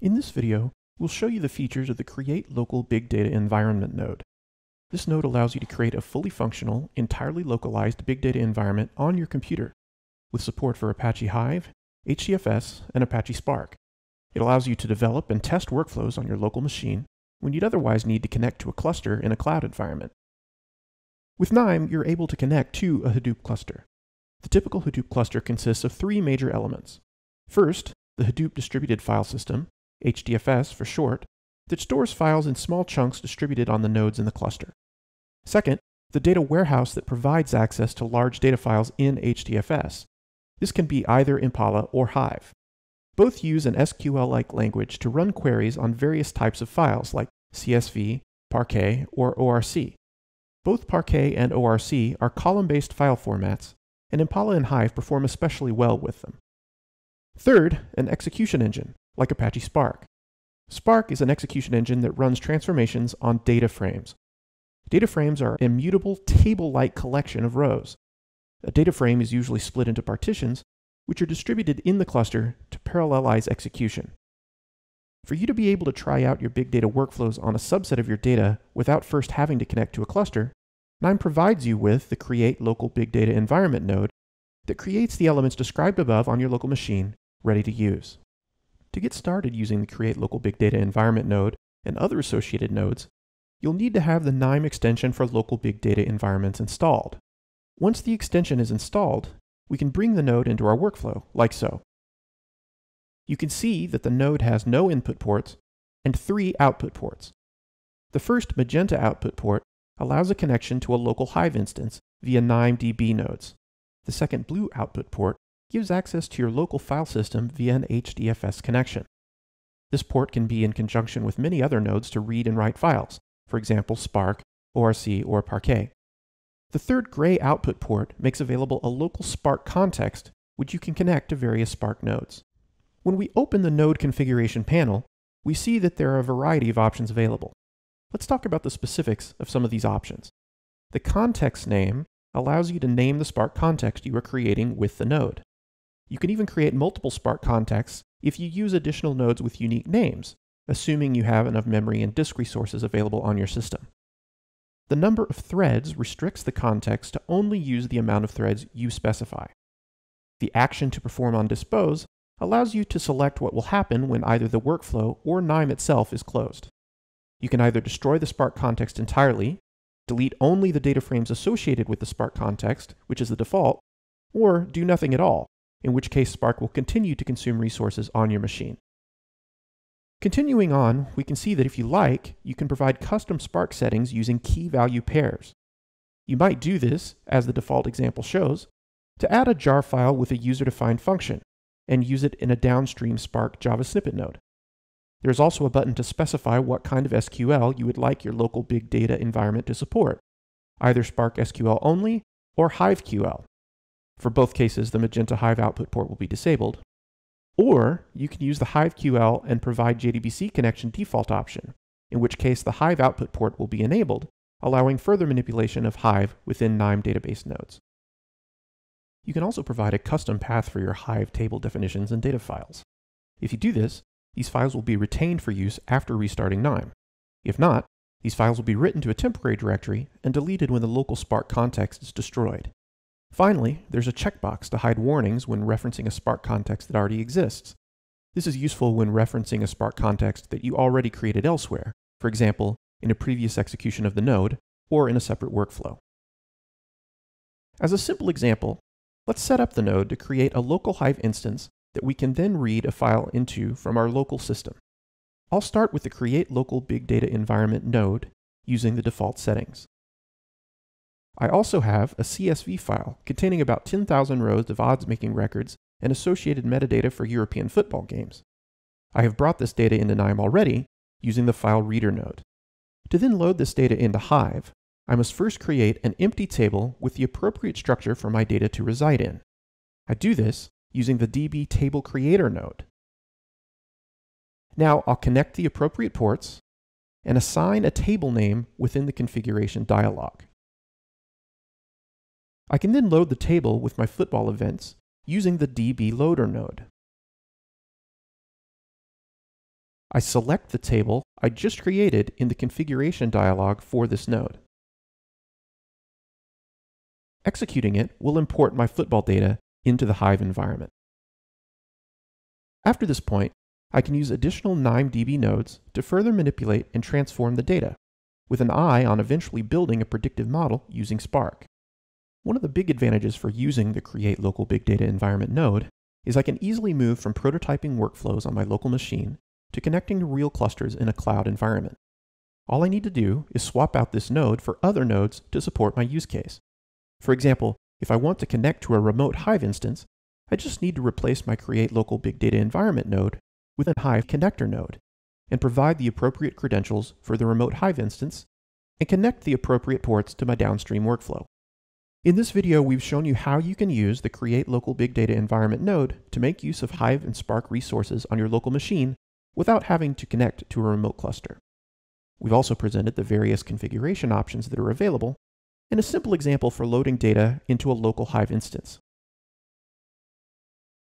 In this video, we'll show you the features of the Create Local Big Data Environment node. This node allows you to create a fully functional, entirely localized big data environment on your computer with support for Apache Hive, HDFS, and Apache Spark. It allows you to develop and test workflows on your local machine when you'd otherwise need to connect to a cluster in a cloud environment. With NIME, you're able to connect to a Hadoop cluster. The typical Hadoop cluster consists of three major elements. First, the Hadoop distributed file system, HDFS for short, that stores files in small chunks distributed on the nodes in the cluster. Second, the data warehouse that provides access to large data files in HDFS. This can be either Impala or Hive. Both use an SQL-like language to run queries on various types of files like CSV, Parquet, or ORC. Both Parquet and ORC are column-based file formats, and Impala and Hive perform especially well with them. Third, an execution engine like Apache Spark. Spark is an execution engine that runs transformations on data frames. Data frames are immutable table-like collection of rows. A data frame is usually split into partitions, which are distributed in the cluster to parallelize execution. For you to be able to try out your big data workflows on a subset of your data without first having to connect to a cluster, NIME provides you with the Create Local Big Data Environment node that creates the elements described above on your local machine ready to use. To get started using the Create Local Big Data Environment node and other associated nodes, you'll need to have the NIME extension for local big data environments installed. Once the extension is installed, we can bring the node into our workflow, like so. You can see that the node has no input ports and three output ports. The first Magenta output port allows a connection to a local Hive instance via NIME DB nodes. The second blue output port gives access to your local file system via an HDFS connection. This port can be in conjunction with many other nodes to read and write files, for example Spark, ORC, or Parquet. The third gray output port makes available a local Spark context, which you can connect to various Spark nodes. When we open the node configuration panel, we see that there are a variety of options available. Let's talk about the specifics of some of these options. The context name allows you to name the Spark context you are creating with the node. You can even create multiple Spark contexts if you use additional nodes with unique names, assuming you have enough memory and disk resources available on your system. The number of threads restricts the context to only use the amount of threads you specify. The action to perform on dispose allows you to select what will happen when either the workflow or NIME itself is closed. You can either destroy the Spark context entirely, delete only the data frames associated with the Spark context, which is the default, or do nothing at all, in which case Spark will continue to consume resources on your machine. Continuing on, we can see that if you like, you can provide custom Spark settings using key value pairs. You might do this, as the default example shows, to add a jar file with a user-defined function and use it in a downstream Spark Java snippet node. There's also a button to specify what kind of SQL you would like your local big data environment to support, either Spark SQL only or HiveQL, for both cases, the Magenta Hive output port will be disabled. Or you can use the Hive QL and provide JDBC connection default option, in which case the Hive output port will be enabled, allowing further manipulation of Hive within NIME database nodes. You can also provide a custom path for your Hive table definitions and data files. If you do this, these files will be retained for use after restarting NIME. If not, these files will be written to a temporary directory and deleted when the local Spark context is destroyed. Finally, there's a checkbox to hide warnings when referencing a Spark context that already exists. This is useful when referencing a Spark context that you already created elsewhere, for example, in a previous execution of the node, or in a separate workflow. As a simple example, let's set up the node to create a local Hive instance that we can then read a file into from our local system. I'll start with the Create Local Big Data Environment node using the default settings. I also have a CSV file containing about 10,000 rows of odds making records and associated metadata for European football games. I have brought this data into NIME already using the file reader node. To then load this data into Hive, I must first create an empty table with the appropriate structure for my data to reside in. I do this using the DB table creator node. Now I'll connect the appropriate ports and assign a table name within the configuration dialog. I can then load the table with my football events using the dbLoader node. I select the table I just created in the configuration dialog for this node. Executing it will import my football data into the Hive environment. After this point, I can use additional NimeDB nodes to further manipulate and transform the data, with an eye on eventually building a predictive model using Spark. One of the big advantages for using the Create Local Big Data Environment node is I can easily move from prototyping workflows on my local machine to connecting to real clusters in a cloud environment. All I need to do is swap out this node for other nodes to support my use case. For example, if I want to connect to a remote Hive instance, I just need to replace my Create Local Big Data Environment node with a Hive connector node and provide the appropriate credentials for the remote Hive instance and connect the appropriate ports to my downstream workflow. In this video, we've shown you how you can use the Create Local Big Data Environment node to make use of Hive and Spark resources on your local machine without having to connect to a remote cluster. We've also presented the various configuration options that are available and a simple example for loading data into a local Hive instance.